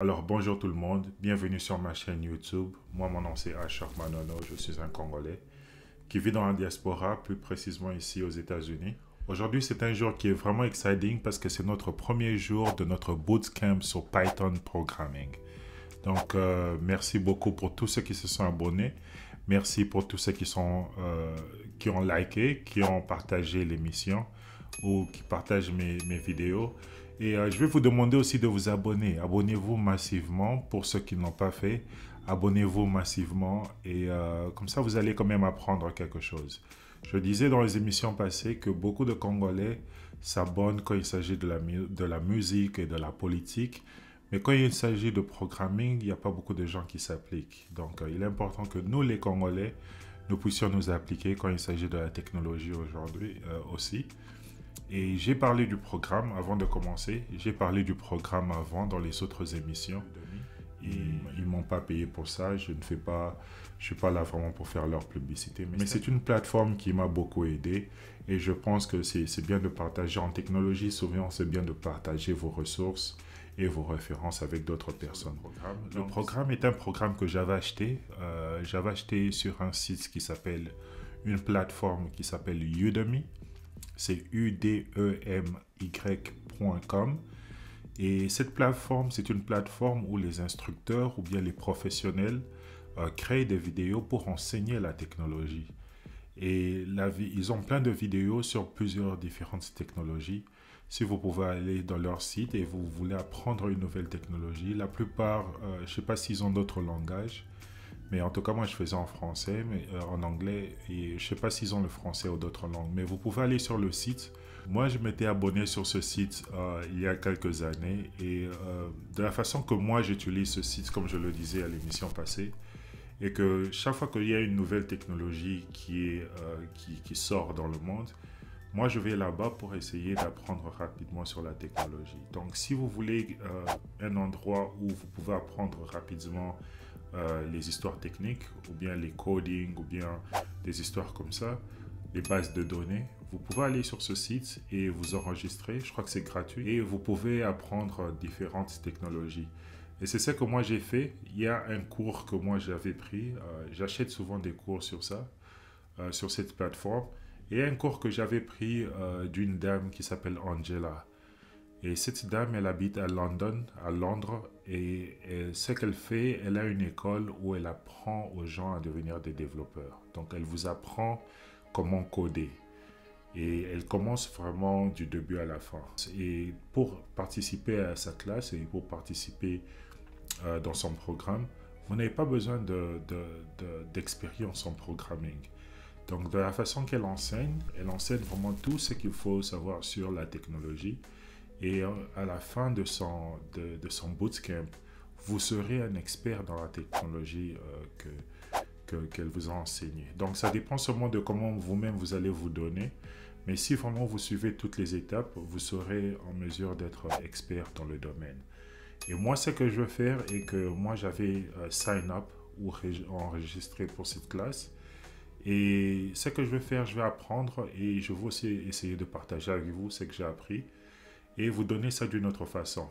Alors bonjour tout le monde, bienvenue sur ma chaîne YouTube. Moi mon nom c'est Ashok Manono, je suis un Congolais qui vit dans la diaspora, plus précisément ici aux États-Unis. Aujourd'hui c'est un jour qui est vraiment exciting parce que c'est notre premier jour de notre bootcamp sur Python Programming. Donc euh, merci beaucoup pour tous ceux qui se sont abonnés. Merci pour tous ceux qui, sont, euh, qui ont liké, qui ont partagé l'émission ou qui partagent mes vidéos. Et euh, je vais vous demander aussi de vous abonner. Abonnez-vous massivement pour ceux qui n'ont pas fait. Abonnez-vous massivement et euh, comme ça vous allez quand même apprendre quelque chose. Je disais dans les émissions passées que beaucoup de Congolais s'abonnent quand il s'agit de la, musique et de la politique. Mais quand il s'agit de programming, il n'y a pas beaucoup de gens qui s'appliquent. Donc euh, il est important que nous les Congolais, nous puissions nous appliquer quand il s'agit de la technologie aujourd'hui aussi. Et j'ai parlé du programme avant de commencer. J'ai parlé du programme avant dans les autres émissions. Et ils m'ont pas payé pour ça. Je ne fais pas, je suis pas là vraiment pour faire leur publicité. Mais, c'est une plateforme qui m'a beaucoup aidé. Et je pense que c'est bien de partager en technologie. Souvent, c'est bien de partager vos ressources et vos références avec d'autres personnes. Le programme est un programme que j'avais acheté. Euh, j'avais acheté sur un site qui s'appelle une plateforme qui s'appelle Udemy c'est udemy.com. Et cette plateforme, c'est une plateforme où les instructeurs ou bien les professionnels euh, créent des vidéos pour enseigner la technologie. Et ils ont plein de vidéos sur plusieurs différentes technologies. Si vous pouvez aller dans leur site et vous voulez apprendre une nouvelle technologie, la plupart, euh, je ne sais pas s'ils ont d'autres langages, mais en tout cas, moi, je faisais en français, mais euh, en anglais. Et je ne sais pas s'ils ont le français ou d'autres langues. Mais vous pouvez aller sur le site. Moi, je m'étais abonné sur ce site euh, il y a quelques années. Et euh, de la façon que moi, j'utilise ce site, comme je le disais à l'émission passée, et que chaque fois qu'il y a une nouvelle technologie qui, qui, sort dans le monde, moi, je vais là-bas pour essayer d'apprendre rapidement sur la technologie. Donc, si vous voulez un endroit où vous pouvez apprendre rapidement euh, les histoires techniques, ou bien les coding ou bien des histoires comme ça, les bases de données, vous pouvez aller sur ce site et vous enregistrer. Je crois que c'est gratuit. Et vous pouvez apprendre différentes technologies. Et c'est ça que moi j'ai fait. Il y a un cours que moi j'avais pris. Euh, j'achète souvent des cours sur ça, euh, sur cette plateforme. Et un cours que j'avais pris d'une dame qui s'appelle Angela. Et cette dame, elle habite à London, à Londres, et, ce qu'elle fait, elle a une école où elle apprend aux gens à devenir des développeurs. Donc elle vous apprend comment coder. Et elle commence vraiment du début à la fin. Et pour participer à sa classe et pour participer euh, dans son programme, vous n'avez pas besoin d'expérience en programming. Donc de la façon qu'elle enseigne, elle enseigne vraiment tout ce qu'il faut savoir sur la technologie. Et euh, à la fin de son, de, son bootcamp, vous serez un expert dans la technologie euh, que qu'elle vous a enseignée. Donc ça dépend seulement de comment vous-même vous allez vous donner. Mais si vraiment vous suivez toutes les étapes, vous serez en mesure d'être expert dans le domaine. Et moi, ce que je veux faire est que moi, j'avais signé euh, sign up ou enregistré pour cette classe. Et ce que je veux faire, je vais apprendre et je vais aussi essayer de partager avec vous ce que j'ai appris et vous donner ça d'une autre façon.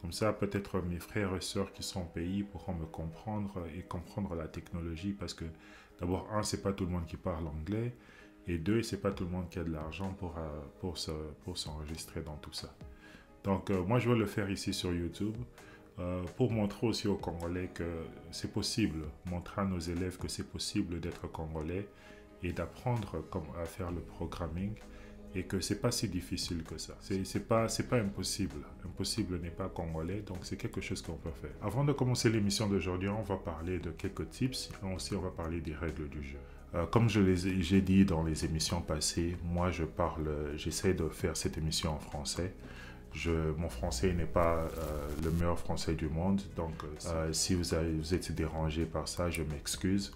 Comme ça, peut-être mes frères et sœurs qui sont au pays pourront me comprendre et comprendre la technologie parce que d'abord, un, c'est pas tout le monde qui parle anglais et deux, c'est pas tout le monde qui a de l'argent pour, euh, pour, pour s'enregistrer dans tout ça. Donc, euh, moi, je vais le faire ici sur YouTube euh, pour montrer aussi aux Congolais que c'est possible, montrer à nos élèves que c'est possible d'être Congolais et d'apprendre à faire le programming et que c'est pas si difficile que ça. C'est pas c'est pas impossible. Impossible n'est pas congolais, donc c'est quelque chose qu'on peut faire. Avant de commencer l'émission d'aujourd'hui, on va parler de quelques tips. Et aussi, on va parler des règles du jeu. Euh, comme je les j'ai dit dans les émissions passées, moi je parle, j'essaie de faire cette émission en français. Je, mon français n'est pas euh, le meilleur français du monde, donc euh, si vous, vous êtes dérangé par ça, je m'excuse.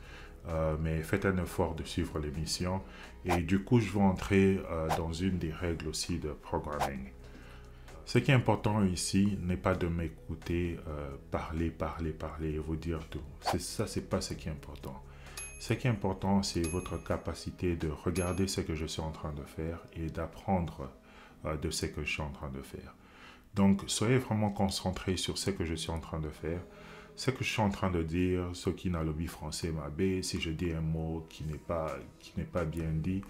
mais faites un effort de suivre l'émission et du coup, je vais entrer euh, dans une des règles aussi de programming. Ce qui est important ici n'est pas de m'écouter euh, parler, parler, parler et vous dire tout. C'est ça, c'est pas ce qui est important. Ce qui est important, c'est votre capacité de regarder ce que je suis en train de faire et d'apprendre euh, de ce que je suis en train de faire. Donc, soyez vraiment concentré sur ce que je suis en train de faire ce que je suis en train de dire, ce qui n'a le lobby français b, si je dis un mot qui n'est pas, qui n'est pas bien dit,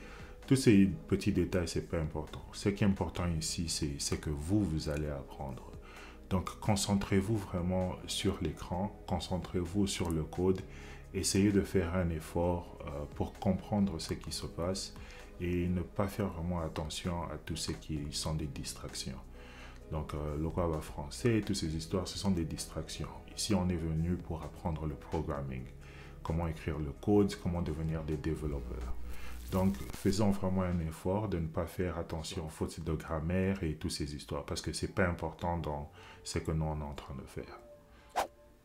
tous ces petits détails, c'est pas important. Ce qui est important ici, c'est que vous, vous allez apprendre. Donc, concentrez-vous vraiment sur l'écran, concentrez-vous sur le code, essayez de faire un effort euh, pour comprendre ce qui se passe et ne pas faire vraiment attention à tout ce qui sont des distractions. Donc, euh, le quoi va français, toutes ces histoires, ce sont des distractions. Ici, on est venu pour apprendre le programming, comment écrire le code, comment devenir des développeurs. Donc, faisons vraiment un effort de ne pas faire attention aux fautes de grammaire et toutes ces histoires, parce que c'est pas important dans ce que nous on est en train de faire.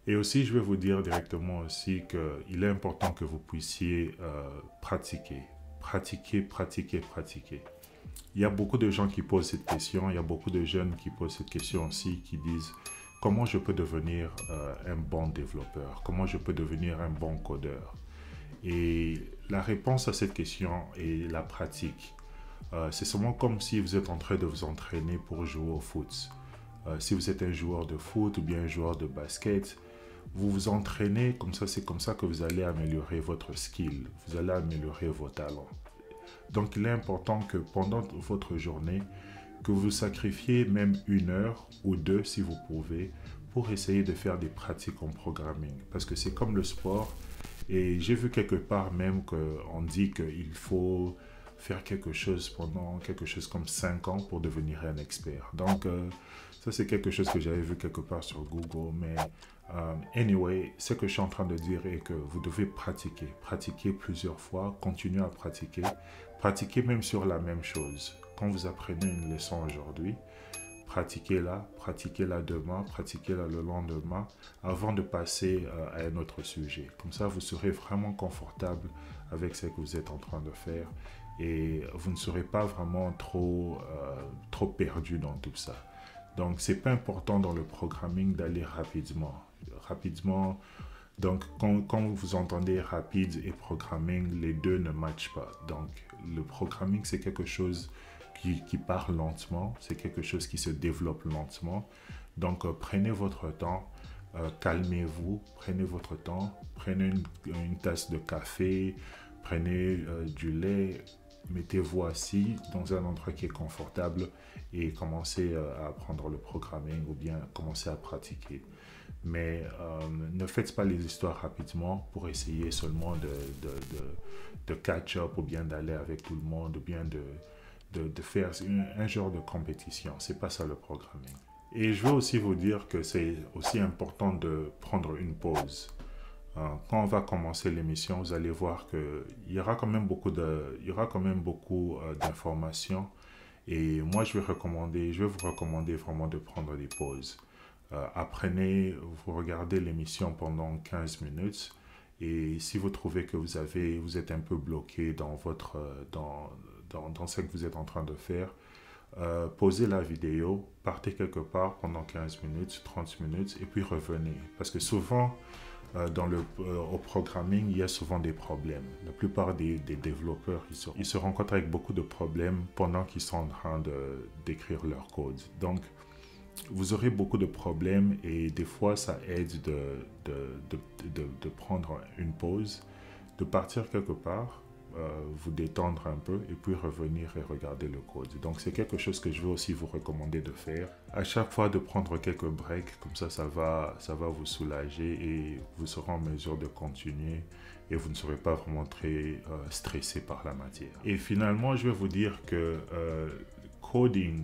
Et aussi, je vais vous dire directement aussi qu'il est important que vous puissiez euh, pratiquer, pratiquer, pratiquer, pratiquer. Il y a beaucoup de gens qui posent cette question, il y a beaucoup de jeunes qui posent cette question aussi, qui disent comment je peux devenir euh, un bon développeur, comment je peux devenir un bon codeur. Et la réponse à cette question est la pratique. Euh, c'est seulement comme si vous êtes en train de vous entraîner pour jouer au foot. Euh, si vous êtes un joueur de foot ou bien un joueur de basket, vous vous entraînez comme ça, c'est comme ça que vous allez améliorer votre skill, vous allez améliorer vos talents. Donc il est important que pendant votre journée, que vous sacrifiez même une heure ou deux si vous pouvez pour essayer de faire des pratiques en programming. Parce que c'est comme le sport. Et j'ai vu quelque part même qu'on dit qu'il faut faire quelque chose pendant quelque chose comme 5 ans pour devenir un expert. Donc, euh, ça, c'est quelque chose que j'avais vu quelque part sur Google. Mais, euh, anyway, ce que je suis en train de dire est que vous devez pratiquer. Pratiquer plusieurs fois, continuer à pratiquer. Pratiquer même sur la même chose vous apprenez une leçon aujourd'hui, pratiquez-la, pratiquez-la demain, pratiquez-la le lendemain, avant de passer euh, à un autre sujet. Comme ça, vous serez vraiment confortable avec ce que vous êtes en train de faire et vous ne serez pas vraiment trop, euh, trop perdu dans tout ça. Donc, c'est pas important dans le programming d'aller rapidement. Rapidement, donc quand, quand, vous entendez rapide et programming, les deux ne matchent pas. Donc, le programming, c'est quelque chose qui, part lentement, c'est quelque chose qui se développe lentement. Donc euh, prenez votre temps, euh, calmez-vous, prenez votre temps, prenez une, tasse de café, prenez euh, du lait, mettez-vous assis dans un endroit qui est confortable et commencez à apprendre le programming ou bien commencez à pratiquer. Mais ne faites pas les histoires rapidement pour essayer seulement de, de catch-up ou bien d'aller avec tout le monde ou bien de, de, faire un genre de compétition. C'est pas ça le programming. Et je veux aussi vous dire que c'est aussi important de prendre une pause. Euh, quand on va commencer l'émission, vous allez voir qu'il y aura quand même beaucoup de, il y aura quand même beaucoup euh, d'informations. Et moi, je vais recommander, je vais vous recommander vraiment de prendre des pauses. Euh, apprenez, vous regardez l'émission pendant 15 minutes. Et si vous trouvez que vous avez, vous êtes un peu bloqué dans votre, dans, dans, ce que vous êtes en train de faire. Euh, posez la vidéo, partez quelque part pendant 15 minutes, 30 minutes et puis revenez. Parce que souvent, euh, dans le, euh, au programming, il y a souvent des problèmes. La plupart des, développeurs, ils se, rencontrent avec beaucoup de problèmes pendant qu'ils sont en train d'écrire leur code. Donc, vous aurez beaucoup de problèmes et des fois, ça aide de prendre une pause, de partir quelque part euh, vous détendre un peu et puis revenir et regarder le code. Donc c'est quelque chose que je vais aussi vous recommander de faire. À chaque fois de prendre quelques breaks, comme ça ça va, ça va vous soulager et vous serez en mesure de continuer et vous ne serez pas vraiment très euh, stressé par la matière. Et finalement, je vais vous dire que euh, coding,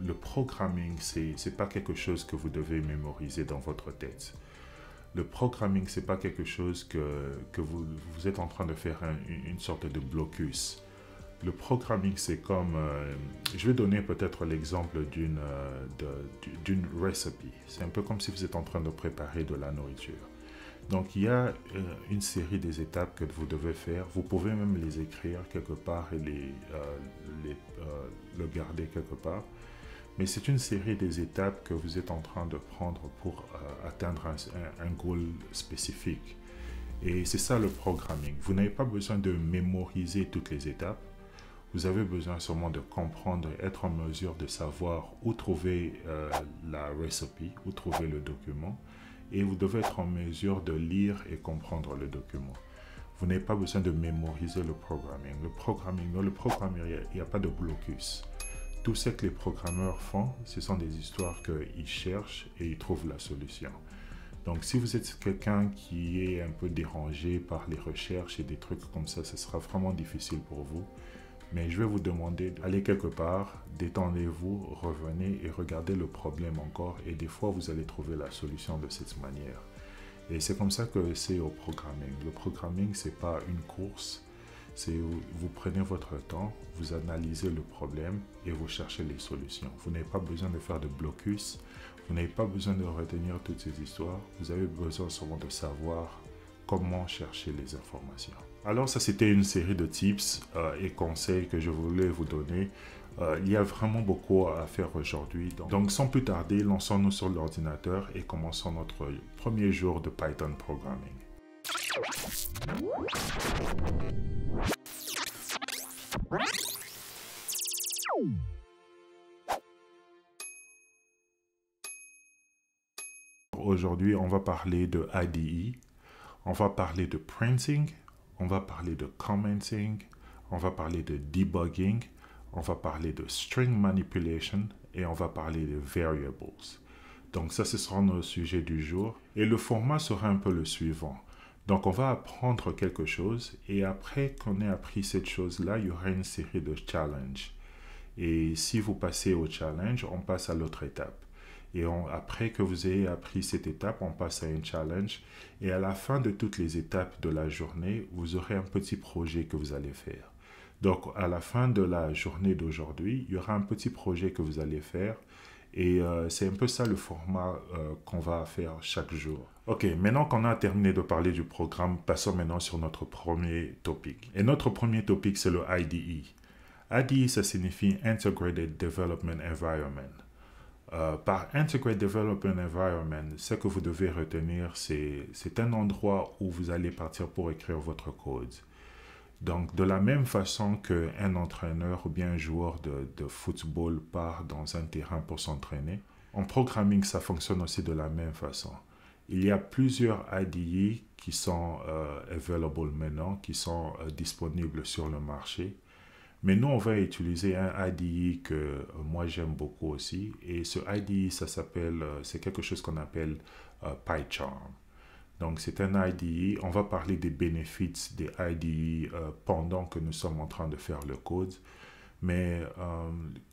le, programming, programming, c'est pas quelque chose que vous devez mémoriser dans votre tête le programming, c'est pas quelque chose que, que vous, vous, êtes en train de faire une sorte de blocus. Le programming, c'est comme, euh, je vais donner peut-être l'exemple d'une euh, recipe. C'est un peu comme si vous êtes en train de préparer de la nourriture. Donc il y a euh, une série des étapes que vous devez faire. Vous pouvez même les écrire quelque part et les, euh, les le garder quelque part. Mais c'est une série des étapes que vous êtes en train de prendre pour euh, atteindre un, un, goal spécifique. Et c'est ça le programming. Vous n'avez pas besoin de mémoriser toutes les étapes. Vous avez besoin seulement de comprendre être en mesure de savoir où trouver euh, la recipe, où trouver le document. Et vous devez être en mesure de lire et comprendre le document vous n'avez pas besoin de mémoriser le programming. Le programming, le programming, il n'y a, pas de blocus. Tout ce que les programmeurs font, ce sont des histoires qu'ils cherchent et ils trouvent la solution. Donc si vous êtes quelqu'un qui est un peu dérangé par les recherches et des trucs comme ça, ce sera vraiment difficile pour vous. Mais je vais vous demander d'aller quelque part, détendez-vous, revenez et regardez le problème encore et des fois vous allez trouver la solution de cette manière. Et c'est comme ça que c'est au programming. Le programming, n'est pas une course, c'est vous prenez votre temps, vous analysez le problème et vous cherchez les solutions. Vous n'avez pas besoin de faire de blocus, vous n'avez pas besoin de retenir toutes ces histoires, vous avez besoin seulement de savoir comment chercher les informations. Alors ça c'était une série de tips euh, et conseils que je voulais vous donner. Euh, il y a vraiment beaucoup à faire aujourd'hui. donc sans plus tarder, lançons-nous sur l'ordinateur et commençons notre premier jour de Python Programming. Aujourd'hui, on va parler de ADI, e, on va parler de printing, on va parler de commenting, on va parler de debugging, on va parler de string manipulation et on va parler de variables. Donc ça, ce sera notre sujet du jour. Et le format sera un peu le suivant. Donc on va apprendre quelque chose et après qu'on ait appris cette chose-là, il y aura une série de challenges. Et si vous passez au challenge, on passe à l'autre étape. Et après que vous ayez appris cette étape, on passe à un challenge. Et à la fin de toutes les étapes de la journée, vous aurez un petit projet que vous allez faire. Donc à la fin de la journée d'aujourd'hui, il y aura un petit projet que vous allez faire. Et euh, c'est un peu ça le format euh, qu'on va faire chaque jour. Ok, maintenant qu'on a terminé de parler du programme, passons maintenant sur notre premier topic. Et notre premier topic, c'est le IDE. IDE, ça signifie Integrated Development Environment. Euh, par Integrated Development Environment, ce que vous devez retenir, c'est un endroit où vous allez partir pour écrire votre code. Donc, de la même façon qu'un entraîneur ou bien un joueur de, de football part dans un terrain pour s'entraîner, en programming, ça fonctionne aussi de la même façon. Il y a plusieurs ADI e qui sont euh, available maintenant, qui sont euh, disponibles sur le marché. Mais nous, on va utiliser un IDE que euh, moi j'aime beaucoup aussi. Et ce IDE ça s'appelle, c'est quelque chose qu'on appelle PyCharm. Donc c'est un IDE. On va parler des bénéfices des IDE pendant que nous sommes en train de faire le code. Mais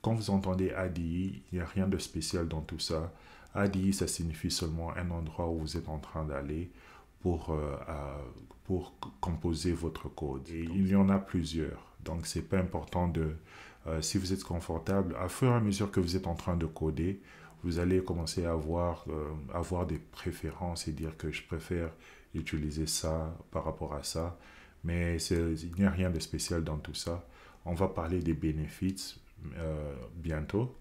quand vous entendez IDE, il n'y a rien de spécial dans tout ça. Adi, ça signifie seulement un endroit où vous êtes en train d'aller pour, euh, pour composer votre code. il y en a plusieurs. Donc, ce n'est pas important de. Euh, si vous êtes confortable, à fur et à mesure que vous êtes en train de coder, vous allez commencer à avoir, avoir euh, des préférences et dire que je préfère utiliser ça par rapport à ça. Mais il n'y a rien de spécial dans tout ça. On va parler des bénéfices bientôt,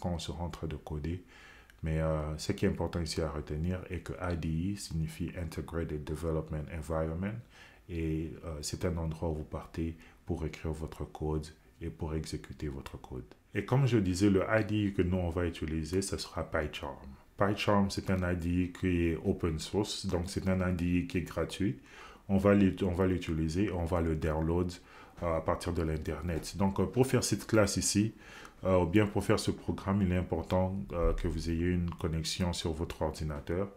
quand on se train de coder. Mais euh, ce qui est important ici à retenir est que IDE signifie Integrated Development Environment et euh, c'est un endroit où vous partez pour écrire votre code et pour exécuter votre code. Et comme je disais, le IDE que nous on va utiliser, ce sera PyCharm. PyCharm, c'est un IDE qui est open source, donc c'est un IDE qui est gratuit. On va l'utiliser, on va le download euh, à partir de l'Internet. Donc, pour faire cette classe ici, euh, bien pour faire ce programme, il est important euh, que vous ayez une connexion sur votre ordinateur.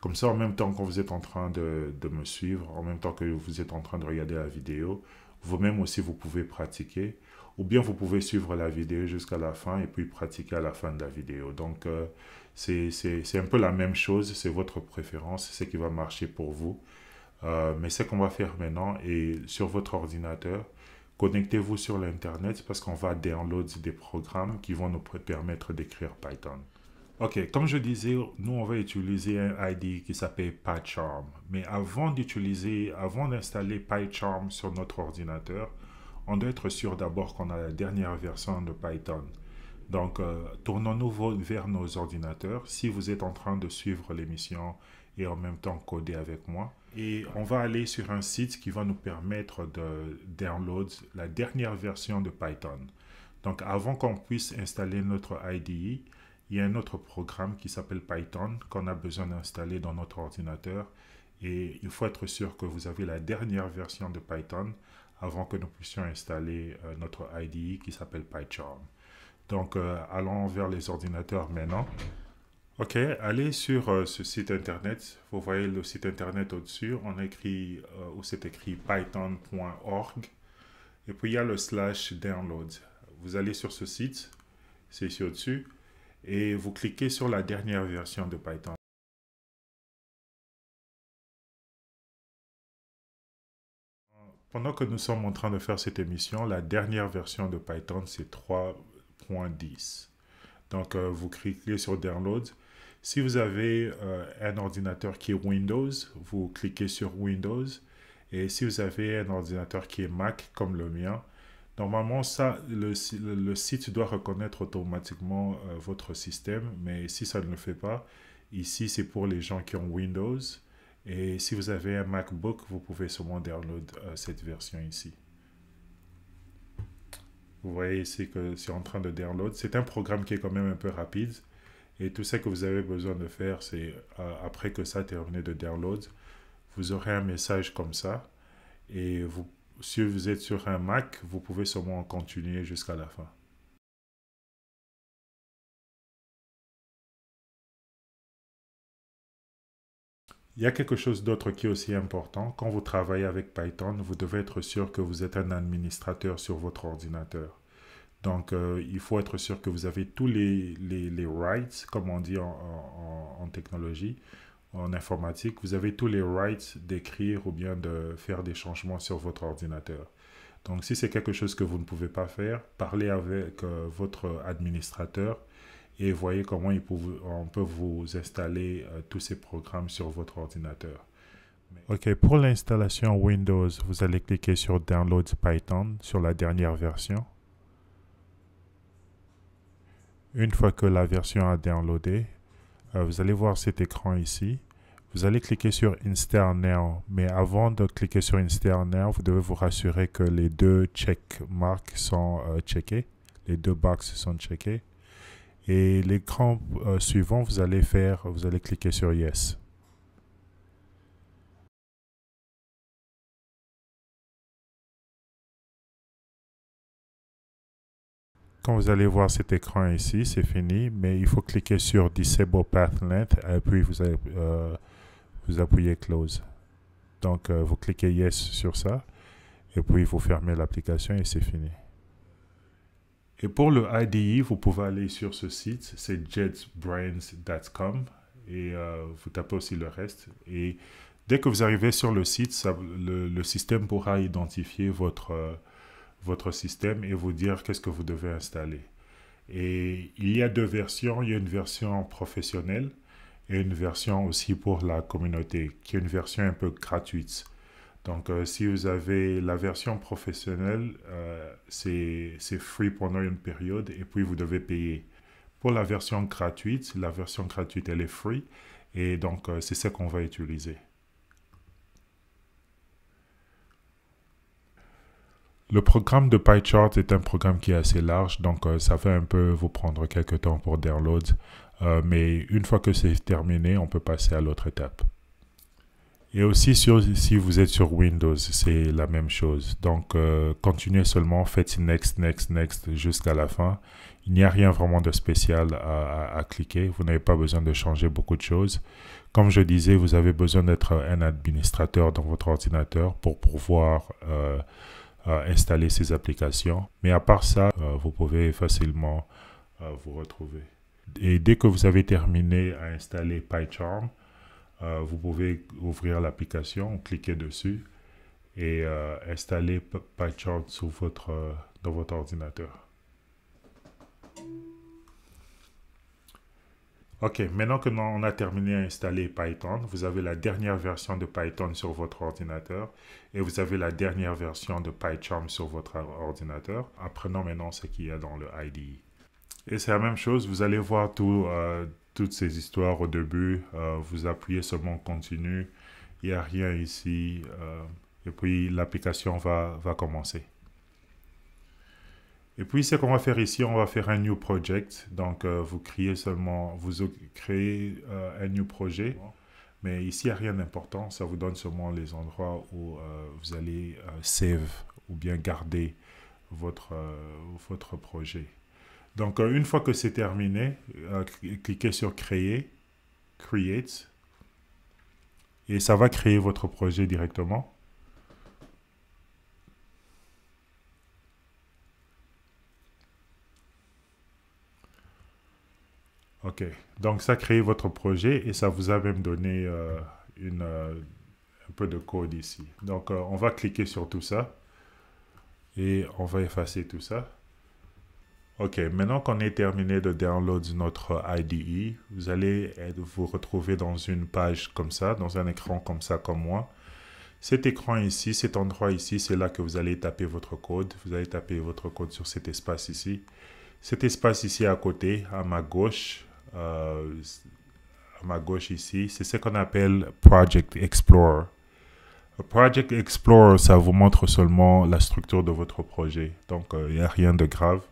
Comme ça, en même temps que vous êtes en train de, me suivre, en même temps que vous êtes en train de regarder la vidéo, vous-même aussi, vous pouvez pratiquer. Ou bien vous pouvez suivre la vidéo jusqu'à la fin et puis pratiquer à la fin de la vidéo. Donc, euh, c'est un peu la même chose. C'est votre préférence, c'est ce qui va marcher pour vous. Euh, mais ce qu'on va faire maintenant, et sur votre ordinateur, Connectez-vous sur l'Internet parce qu'on va download des programmes qui vont nous permettre d'écrire Python. Ok, comme je disais, nous on va utiliser un ID qui s'appelle PyCharm. Mais avant d'utiliser, avant d'installer PyCharm sur notre ordinateur, on doit être sûr d'abord qu'on a la dernière version de Python. Donc, euh, tournons-nous vers nos ordinateurs. Si vous êtes en train de suivre l'émission et en même temps coder avec moi. Et on va aller sur un site qui va nous permettre de download la dernière version de Python. Donc avant qu'on puisse installer notre IDE, il y a un autre programme qui s'appelle Python qu'on a besoin d'installer dans notre ordinateur. Et il faut être sûr que vous avez la dernière version de Python avant que nous puissions installer euh, notre IDE qui s'appelle PyCharm. Donc euh, allons vers les ordinateurs maintenant. Ok, allez sur euh, ce site internet. Vous voyez le site internet au-dessus. On écrit, euh, où c'est écrit python.org. Et puis il y a le slash download. Vous allez sur ce site, c'est ici au-dessus, et vous cliquez sur la dernière version de Python. Pendant que nous sommes en train de faire cette émission, la dernière version de Python, c'est 3.10. Donc, euh, vous cliquez sur Download si vous avez euh, un ordinateur qui est Windows, vous cliquez sur Windows. Et si vous avez un ordinateur qui est Mac, comme le mien, normalement, ça, le, site doit reconnaître automatiquement euh, votre système. Mais si ça ne le fait pas, ici, c'est pour les gens qui ont Windows. Et si vous avez un MacBook, vous pouvez seulement download euh, cette version ici. Vous voyez ici que c'est en train de download. C'est un programme qui est quand même un peu rapide. Et tout ce que vous avez besoin de faire, c'est euh, après que ça terminé de download, vous aurez un message comme ça. Et si vous êtes sur un Mac, vous pouvez seulement continuer jusqu'à la fin. Il y a quelque chose d'autre qui est aussi important. Quand vous travaillez avec Python, vous devez être sûr que vous êtes un administrateur sur votre ordinateur. Donc, euh, il faut être sûr que vous avez tous les, les, rights, comme on dit en, technologie, en informatique, vous avez tous les rights d'écrire ou bien de faire des changements sur votre ordinateur. Donc, si c'est quelque chose que vous ne pouvez pas faire, parlez avec euh, votre administrateur et voyez comment il on peut vous installer euh, tous ces programmes sur votre ordinateur. OK, pour l'installation Windows, vous allez cliquer sur Download Python sur la dernière version. Une fois que la version a downloadé, euh, vous allez voir cet écran ici. Vous allez cliquer sur Install Now, mais avant de cliquer sur Install Now, vous devez vous rassurer que les deux check marks sont euh, checkés, les deux boxes sont checkés. Et l'écran euh, suivant, vous allez faire, vous allez cliquer sur Yes. Quand vous allez voir cet écran ici, c'est fini, mais il faut cliquer sur Disable Path Length et puis vous, euh, vous appuyez Close. Donc euh, vous cliquez Yes sur ça et puis vous fermez l'application et c'est fini. Et pour le IDE, vous pouvez aller sur ce site, c'est jetbrains.com et euh, vous tapez aussi le reste. Et dès que vous arrivez sur le site, le, le, système pourra identifier votre votre système et vous dire qu'est-ce que vous devez installer. Et il y a deux versions. Il y a une version professionnelle et une version aussi pour la communauté, qui est une version un peu gratuite. Donc, euh, si vous avez la version professionnelle, euh, c'est free pendant une période et puis vous devez payer. Pour la version gratuite, la version gratuite, elle est free et donc euh, c'est ce qu'on va utiliser. Le programme de PyChart est un programme qui est assez large, donc euh, ça fait un peu vous prendre quelques temps pour download. Euh, mais une fois que c'est terminé, on peut passer à l'autre étape. Et aussi sur, si vous êtes sur Windows, c'est la même chose. Donc euh, continuez seulement, faites next, next, next jusqu'à la fin. Il n'y a rien vraiment de spécial à, à cliquer. Vous n'avez pas besoin de changer beaucoup de choses. Comme je disais, vous avez besoin d'être un administrateur dans votre ordinateur pour pouvoir installer ces applications. Mais à part ça, euh, vous pouvez facilement euh, vous retrouver. Et dès que vous avez terminé à installer PyCharm, euh, vous pouvez ouvrir l'application, cliquer dessus et installer PyCharm sur votre, dans votre ordinateur. Ok, maintenant que on a terminé à installer Python, vous avez la dernière version de Python sur votre ordinateur et vous avez la dernière version de PyCharm sur votre ordinateur. Apprenons maintenant ce qu'il y a dans le IDE. Et c'est la même chose, vous allez voir tout, euh, toutes ces histoires au début. Euh, vous appuyez seulement continue, il n'y a rien ici. Euh, et puis l'application va, va commencer. Et puis, ce qu'on va faire ici, on va faire un new project. Donc, euh, vous créez seulement, vous créez euh, un new projet. Mais ici, il n'y a rien d'important. Ça vous donne seulement les endroits où euh, vous allez save ou bien garder votre, votre projet. Donc, une fois que c'est terminé, cliquez sur Créer, Create. Et ça va créer votre projet directement. Ok, donc ça crée votre projet et ça vous a même donné euh, euh, un peu de code ici. Donc euh, on va cliquer sur tout ça et on va effacer tout ça. Ok, maintenant qu'on est terminé de download notre IDE, vous allez vous retrouver dans une page comme ça, dans un écran comme ça, comme moi. Cet écran ici, cet endroit ici, c'est là que vous allez taper votre code. Vous allez taper votre code sur cet espace ici. Cet espace ici à côté, à ma gauche, euh, à ma gauche ici, c'est ce qu'on appelle Project Explorer. Project Explorer, ça vous montre seulement la structure de votre projet. Donc, il euh, n'y a rien de grave.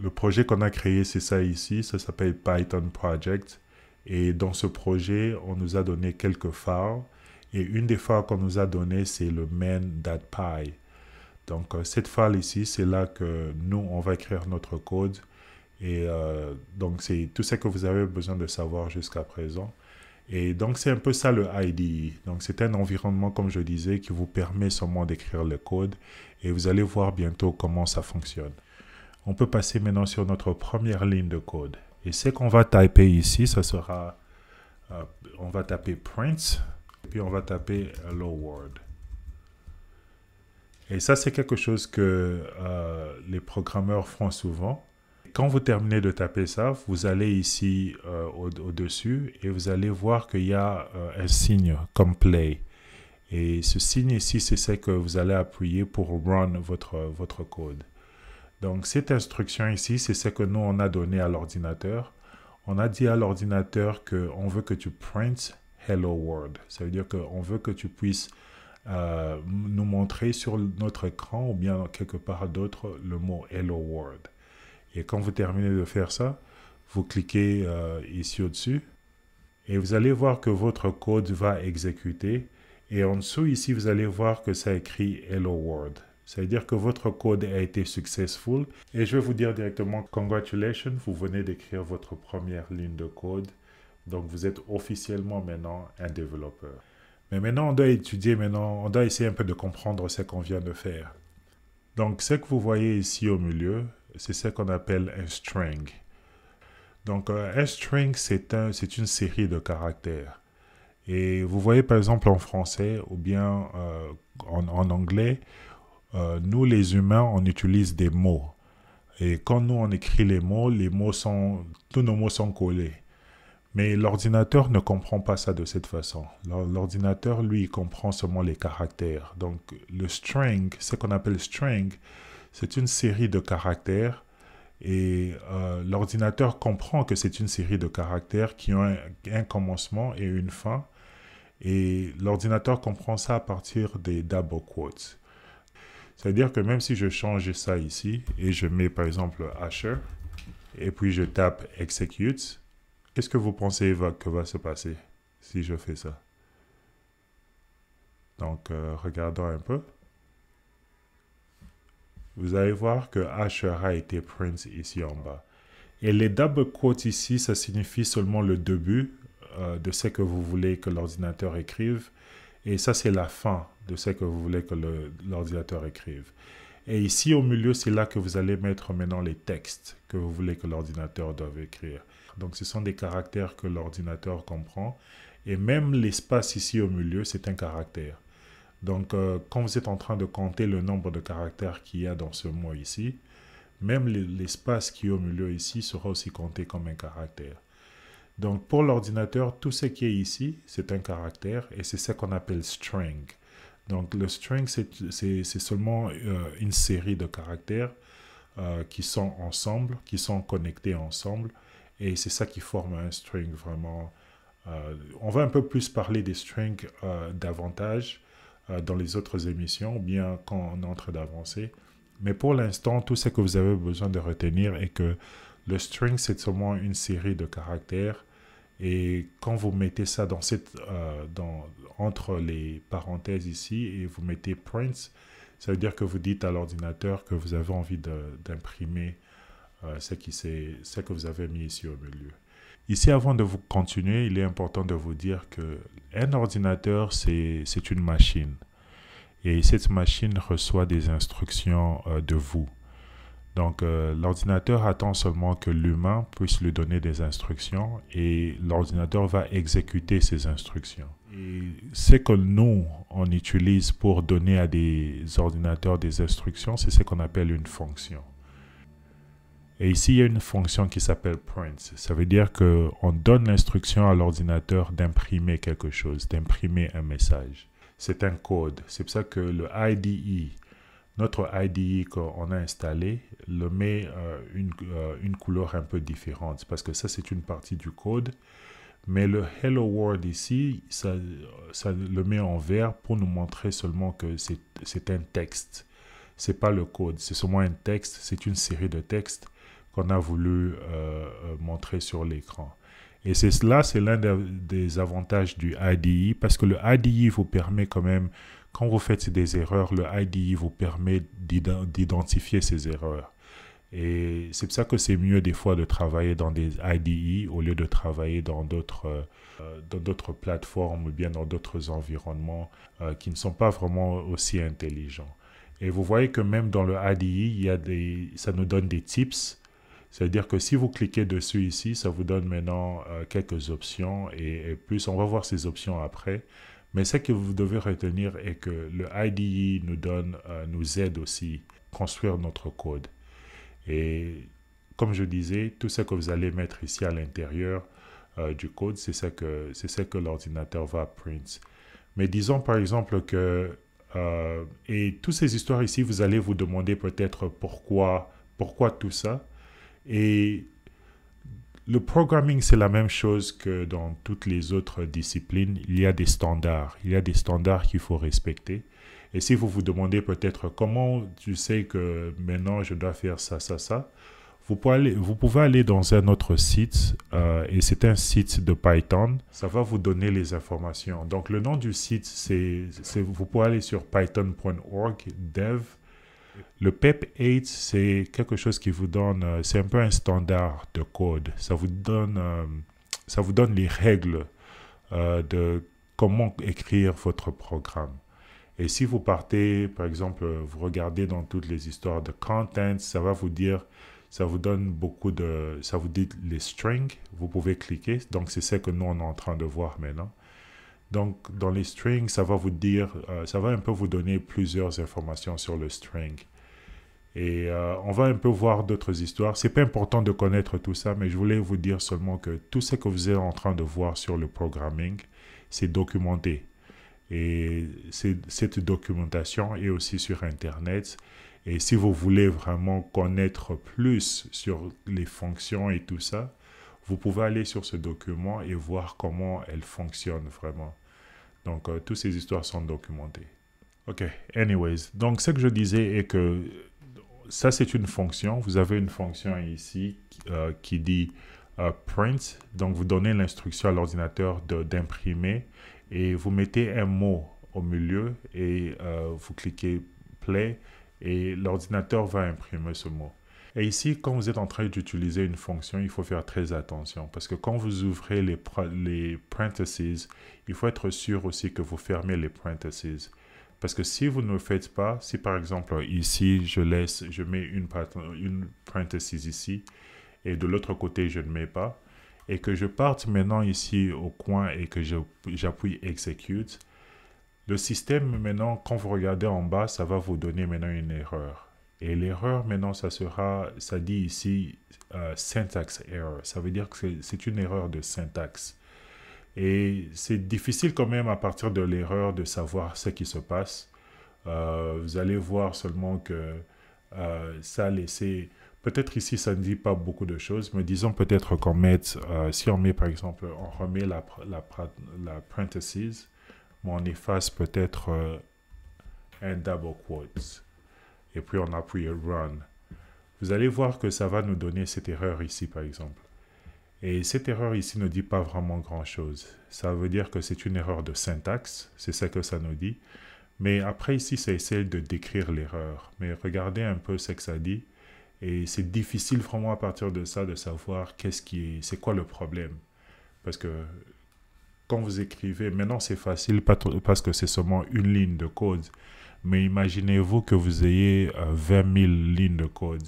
Le projet qu'on a créé, c'est ça ici. Ça s'appelle Python Project. Et dans ce projet, on nous a donné quelques phares. Et une des files qu'on nous a donné, c'est le main.py. Donc, euh, cette file ici, c'est là que nous, on va écrire notre code et euh, donc, c'est tout ce que vous avez besoin de savoir jusqu'à présent. Et donc, c'est un peu ça le IDE. Donc, c'est un environnement, comme je disais, qui vous permet seulement d'écrire le code. Et vous allez voir bientôt comment ça fonctionne. On peut passer maintenant sur notre première ligne de code. Et ce qu'on va taper ici, ça sera... Euh, on va taper print, et puis on va taper hello world. Et ça, c'est quelque chose que euh, les programmeurs font souvent. Quand vous terminez de taper ça, vous allez ici euh, au-dessus et vous allez voir qu'il y a euh, un signe comme play. Et ce signe ici, c'est ce que vous allez appuyer pour run votre, code. Donc cette instruction ici, c'est ce que nous on a donné à l'ordinateur. On a dit à l'ordinateur qu'on veut que tu prints Hello World. Ça veut dire qu'on veut que tu puisses euh, nous montrer sur notre écran ou bien quelque part d'autre le mot Hello World. Et quand vous terminez de faire ça, vous cliquez euh, ici au-dessus et vous allez voir que votre code va exécuter. Et en dessous ici, vous allez voir que ça écrit Hello World. C'est-à-dire que votre code a été successful. Et je vais vous dire directement, congratulations, vous venez d'écrire votre première ligne de code. Donc, vous êtes officiellement maintenant un développeur. Mais maintenant, on doit étudier, maintenant, on doit essayer un peu de comprendre ce qu'on vient de faire. Donc, ce que vous voyez ici au milieu, c'est ce qu'on appelle un string. Donc euh, un string, c'est une série de caractères. Et vous voyez par exemple en français ou bien euh, en, anglais, euh, nous les humains, on utilise des mots. Et quand nous on écrit les mots, les mots sont, tous nos mots sont collés. Mais l'ordinateur ne comprend pas ça de cette façon. L'ordinateur, lui, comprend seulement les caractères. Donc, le string, ce qu'on appelle string, c'est une série de caractères et euh, l'ordinateur comprend que c'est une série de caractères qui ont un, commencement et une fin. Et l'ordinateur comprend ça à partir des double quotes. C'est-à-dire que même si je change ça ici et je mets par exemple Asher et puis je tape execute, qu'est-ce que vous pensez que va se passer si je fais ça Donc euh, regardons un peu vous allez voir que a était print ici en bas. Et les double quotes ici, ça signifie seulement le début euh, de ce que vous voulez que l'ordinateur écrive. Et ça, c'est la fin de ce que vous voulez que l'ordinateur écrive. Et ici, au milieu, c'est là que vous allez mettre maintenant les textes que vous voulez que l'ordinateur doive écrire. Donc, ce sont des caractères que l'ordinateur comprend. Et même l'espace ici au milieu, c'est un caractère. Donc, euh, quand vous êtes en train de compter le nombre de caractères qu'il y a dans ce mot ici, même l'espace qui est au milieu ici sera aussi compté comme un caractère. Donc, pour l'ordinateur, tout ce qui est ici, c'est un caractère et c'est ce qu'on appelle string. Donc, le string, c'est seulement euh, une série de caractères euh, qui sont ensemble, qui sont connectés ensemble. Et c'est ça qui forme un string vraiment. on va un peu plus parler des strings davantage euh, dans les autres émissions, bien quand on est en train d'avancer. Mais pour l'instant, tout ce que vous avez besoin de retenir est que le string, c'est seulement une série de caractères. Et quand vous mettez ça dans cette, euh, dans, entre les parenthèses ici et vous mettez print », ça veut dire que vous dites à l'ordinateur que vous avez envie d'imprimer euh, ce, qui ce que vous avez mis ici au milieu. Ici, avant de vous continuer, il est important de vous dire que un ordinateur, c'est une machine. Et cette machine reçoit des instructions euh, de vous. Donc, euh, l'ordinateur attend seulement que l'humain puisse lui donner des instructions et l'ordinateur va exécuter ces instructions. Et ce que nous, on utilise pour donner à des ordinateurs des instructions, c'est ce qu'on appelle une fonction. Et ici, il y a une fonction qui s'appelle print. Ça veut dire qu'on donne l'instruction à l'ordinateur d'imprimer quelque chose, d'imprimer un message. C'est un code. C'est pour ça que le IDE, notre IDE qu'on a installé, le met euh, une, euh, une, couleur un peu différente parce que ça, c'est une partie du code. Mais le Hello World ici, ça, ça le met en vert pour nous montrer seulement que c'est un texte. C'est pas le code, c'est seulement un texte, c'est une série de textes qu'on a voulu euh, euh, montrer sur l'écran. Et c'est cela, c'est l'un des avantages du ADI, parce que le ADI vous permet quand même, quand vous faites des erreurs, le ADI vous permet d'identifier ces erreurs. Et c'est pour ça que c'est mieux des fois de travailler dans des IDE au lieu de travailler euh, dans d'autres plateformes ou bien dans d'autres environnements qui ne sont pas vraiment aussi intelligents. Et vous voyez que même dans le IDE, ça nous donne des tips c'est-à-dire que si vous cliquez dessus ici, ça vous donne maintenant euh, quelques options et, plus. On va voir ces options après. Mais ce que vous devez retenir est que le IDE nous donne, euh, nous aide aussi à construire notre code. Et comme je disais, tout ce que vous allez mettre ici à l'intérieur euh, du code, c'est ce que, que l'ordinateur va print. Mais disons par exemple que, et toutes ces histoires ici, vous allez vous demander peut-être pourquoi, pourquoi tout ça. Et le programming, c'est la même chose que dans toutes les autres disciplines. Il y a des standards. Il y a des standards qu'il faut respecter. Et si vous vous demandez peut-être comment tu sais que maintenant je dois faire ça, ça, ça, vous pouvez aller, dans un autre site euh, et c'est un site de Python. Ça va vous donner les informations. Donc le nom du site, c'est vous pouvez aller sur python.org dev le PEP 8, e c'est quelque chose qui vous donne, euh, c'est un peu un standard de code. Ça vous donne, euh, ça vous donne les règles euh, de comment écrire votre programme. Et si vous partez, par exemple, vous regardez dans toutes les histoires de content, ça va vous dire, ça vous donne beaucoup de, ça vous dit les strings, vous pouvez cliquer. Donc, c'est ce que nous, on est en train de voir maintenant. Donc, dans les strings, ça va vous dire, euh, ça va un peu vous donner plusieurs informations sur le string. Et euh, on va un peu voir d'autres histoires. C'est pas important de connaître tout ça, mais je voulais vous dire seulement que tout ce que vous êtes en train de voir sur le programming, c'est documenté. Et cette documentation est aussi sur Internet. Et si vous voulez vraiment connaître plus sur les fonctions et tout ça, vous pouvez aller sur ce document et voir comment elle fonctionne vraiment. Donc, euh, toutes ces histoires sont documentées. OK, anyways. Donc, ce que je disais est que ça, c'est une fonction. Vous avez une fonction ici euh, qui dit euh, print. Donc, vous donnez l'instruction à l'ordinateur d'imprimer et vous mettez un mot au milieu et vous cliquez play et l'ordinateur va imprimer ce mot. Et ici, quand vous êtes en train d'utiliser une fonction, il faut faire très attention parce que quand vous ouvrez les, parentheses, il faut être sûr aussi que vous fermez les parentheses. Parce que si vous ne le faites pas, si par exemple ici, je laisse, je mets une, une ici et de l'autre côté, je ne mets pas, et que je parte maintenant ici au coin et que j'appuie Execute, le système maintenant, quand vous regardez en bas, ça va vous donner maintenant une erreur. Et l'erreur, maintenant, ça sera, ça dit ici, euh, syntax error. Ça veut dire que c'est une erreur de syntaxe. Et c'est difficile quand même à partir de l'erreur de savoir ce qui se passe. Euh, vous allez voir seulement que euh, ça a Peut-être ici, ça ne dit pas beaucoup de choses, mais disons peut-être qu'on met, si on met par exemple, on remet la, la, la parenthesis, mais on efface peut-être un double quote et puis on appuie Run. Vous allez voir que ça va nous donner cette erreur ici par exemple. Et cette erreur ici ne dit pas vraiment grand-chose. Ça veut dire que c'est une erreur de syntaxe, c'est ça que ça nous dit. Mais après ici, ça essaie de décrire l'erreur. Mais regardez un peu ce que ça dit. Et c'est difficile vraiment à partir de ça de savoir qu'est-ce qui c'est quoi le problème. Parce que quand vous écrivez, maintenant c'est facile parce que c'est seulement une ligne de code. Mais imaginez-vous que vous ayez 20 euh, 000 lignes de code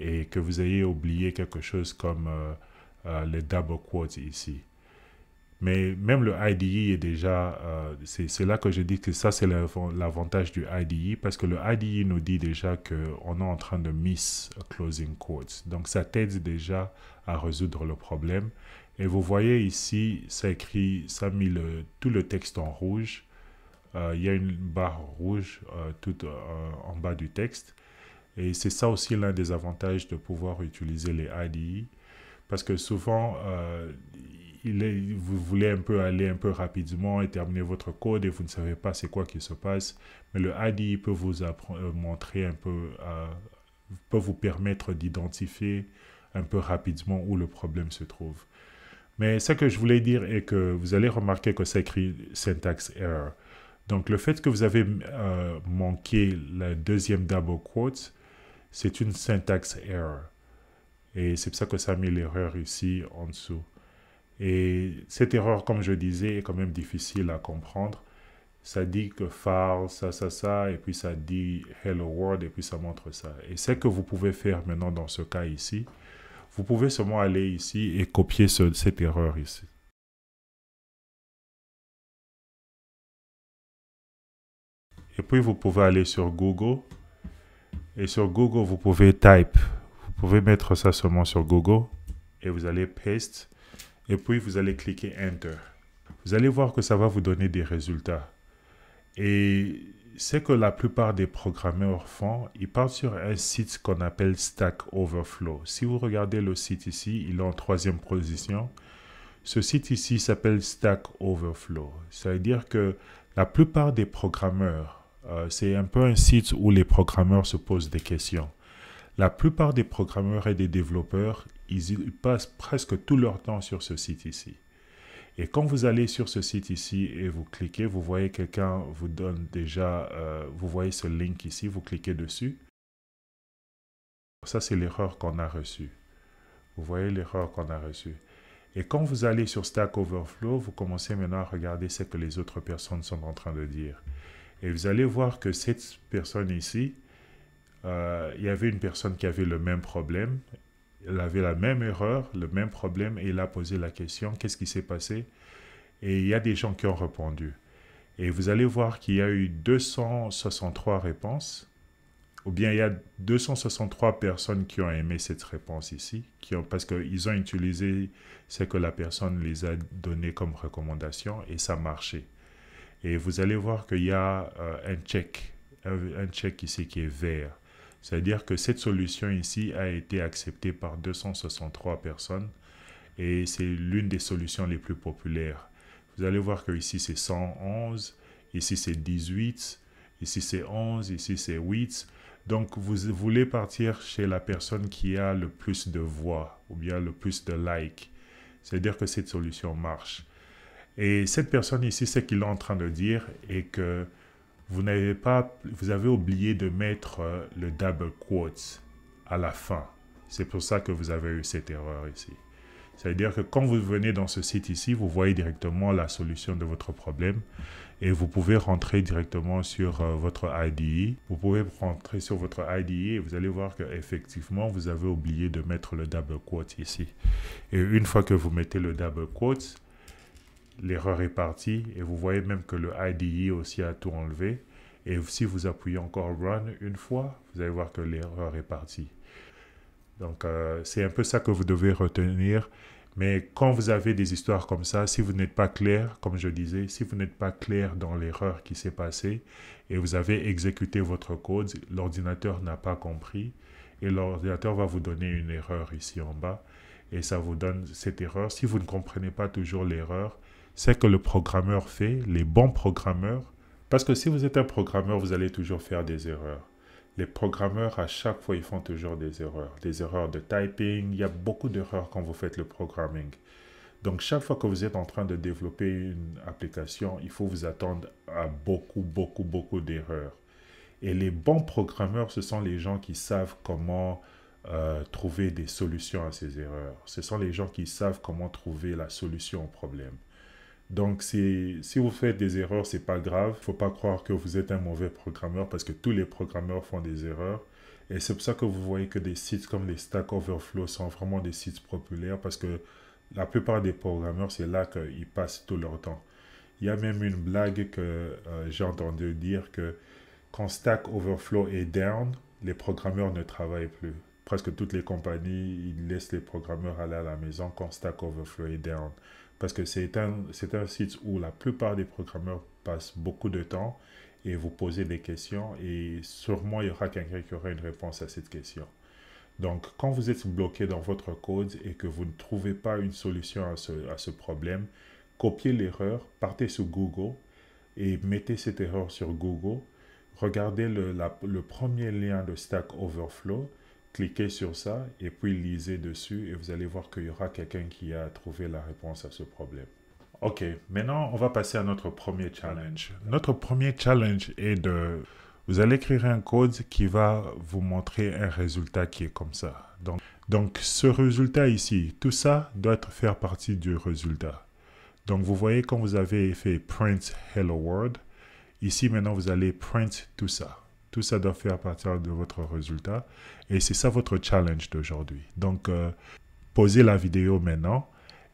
et que vous ayez oublié quelque chose comme euh, euh, les double quotes ici. Mais même le IDE est déjà, c'est là que je dis que ça c'est l'avantage du IDE parce que le IDE nous dit déjà qu'on est en train de miss closing quotes. Donc ça t'aide déjà à résoudre le problème. Et vous voyez ici, ça écrit, ça met tout le texte en rouge. Euh, il y a une barre rouge euh, tout euh, en bas du texte. Et c'est ça aussi l'un des avantages de pouvoir utiliser les ADI, e. parce que souvent, vous voulez un peu aller un peu rapidement et terminer votre code et vous ne savez pas c'est quoi qui se passe, mais le ADI e peut vous montrer un peu, peut vous permettre d'identifier un peu rapidement où le problème se trouve. Mais ce que je voulais dire est que vous allez remarquer que ça écrit syntax error. Donc le fait que vous avez euh, manqué la deuxième double quote, c'est une syntaxe error. Et c'est pour ça que ça met l'erreur ici en dessous. Et cette erreur, comme je disais, est quand même difficile à comprendre. Ça dit que far, ça, ça, ça, et puis ça dit hello world, et puis ça montre ça. Et ce que vous pouvez faire maintenant dans ce cas ici, vous pouvez seulement aller ici et copier cette erreur ici. Et puis vous pouvez aller sur Google. Et sur Google, vous pouvez type. Vous pouvez mettre ça seulement sur Google. Et vous allez paste. Et puis vous allez cliquer Enter. Vous allez voir que ça va vous donner des résultats. Et c'est que la plupart des programmeurs font, ils partent sur un site qu'on appelle Stack Overflow. Si vous regardez le site ici, il est en troisième position. Ce site ici s'appelle Stack Overflow. Ça veut dire que la plupart des programmeurs euh, c'est un peu un site où les programmeurs se posent des questions. La plupart des programmeurs et des développeurs, ils, passent presque tout leur temps sur ce site ici. Et quand vous allez sur ce site ici et vous cliquez, vous voyez quelqu'un vous donne déjà, euh, vous voyez ce link ici, vous cliquez dessus. Ça, c'est l'erreur qu'on a reçue. Vous voyez l'erreur qu'on a reçue. Et quand vous allez sur Stack Overflow, vous commencez maintenant à regarder ce que les autres personnes sont en train de dire. Et vous allez voir que cette personne ici, euh, il y avait une personne qui avait le même problème. Elle avait la même erreur, le même problème, et elle a posé la question, qu'est-ce qui s'est passé Et il y a des gens qui ont répondu. Et vous allez voir qu'il y a eu 263 réponses, ou bien il y a 263 personnes qui ont aimé cette réponse ici, qui ont, parce qu'ils ont utilisé ce que la personne les a donné comme recommandation, et ça marchait. Et vous allez voir qu'il y a euh, un check, euh, un, check ici qui est vert. C'est-à-dire que cette solution ici a été acceptée par 263 personnes et c'est l'une des solutions les plus populaires. Vous allez voir que c'est 111, ici c'est 18, ici c'est 11, ici c'est 8. Donc vous voulez partir chez la personne qui a le plus de voix ou bien le plus de likes. C'est-à-dire que cette solution marche. Et cette personne ici, ce qu'il est en train de dire est que vous n'avez pas, vous avez oublié de mettre euh, le double quotes à la fin. C'est pour ça que vous avez eu cette erreur ici. C'est-à-dire que quand vous venez dans ce site ici, vous voyez directement la solution de votre problème et vous pouvez rentrer directement sur euh, votre IDE. Vous pouvez rentrer sur votre IDE et vous allez voir qu'effectivement, vous avez oublié de mettre le double quote ici. Et une fois que vous mettez le double quote, l'erreur est partie et vous voyez même que le IDE aussi a tout enlevé. Et si vous appuyez encore Run une fois, vous allez voir que l'erreur est partie. Donc euh, c'est un peu ça que vous devez retenir. Mais quand vous avez des histoires comme ça, si vous n'êtes pas clair, comme je disais, si vous n'êtes pas clair dans l'erreur qui s'est passée et vous avez exécuté votre code, l'ordinateur n'a pas compris et l'ordinateur va vous donner une erreur ici en bas et ça vous donne cette erreur. Si vous ne comprenez pas toujours l'erreur, c'est que le programmeur fait, les bons programmeurs, parce que si vous êtes un programmeur, vous allez toujours faire des erreurs. Les programmeurs, à chaque fois, ils font toujours des erreurs. Des erreurs de typing, il y a beaucoup d'erreurs quand vous faites le programming. Donc, chaque fois que vous êtes en train de développer une application, il faut vous attendre à beaucoup, beaucoup, beaucoup d'erreurs. Et les bons programmeurs, ce sont les gens qui savent comment euh, trouver des solutions à ces erreurs. Ce sont les gens qui savent comment trouver la solution au problème. Donc, si vous faites des erreurs, ce n'est pas grave. Il Faut pas croire que vous êtes un mauvais programmeur parce que tous les programmeurs font des erreurs. Et c'est pour ça que vous voyez que des sites comme les Stack Overflow sont vraiment des sites populaires parce que la plupart des programmeurs, c'est là qu'ils passent tout leur temps. Il y a même une blague que euh, j'ai entendu dire que quand Stack Overflow est down, les programmeurs ne travaillent plus. Presque toutes les compagnies, ils laissent les programmeurs aller à la maison quand Stack Overflow est down parce que c'est un, un site où la plupart des programmeurs passent beaucoup de temps et vous posez des questions et sûrement il y aura quelqu'un qui aura une réponse à cette question. Donc quand vous êtes bloqué dans votre code et que vous ne trouvez pas une solution à ce, à ce problème, copiez l'erreur, partez sur Google et mettez cette erreur sur Google. Regardez le, le premier lien de Stack Overflow cliquez sur ça et puis lisez dessus et vous allez voir qu'il y aura quelqu'un qui a trouvé la réponse à ce problème. Ok, maintenant on va passer à notre premier challenge. Notre premier challenge est de... Vous allez écrire un code qui va vous montrer un résultat qui est comme ça. Donc, donc ce résultat ici, tout ça doit faire partie du résultat. Donc vous voyez quand vous avez fait print hello world, ici maintenant vous allez print tout ça. Tout ça doit faire à partir de votre résultat. Et c'est ça votre challenge d'aujourd'hui. Donc, euh, posez la vidéo maintenant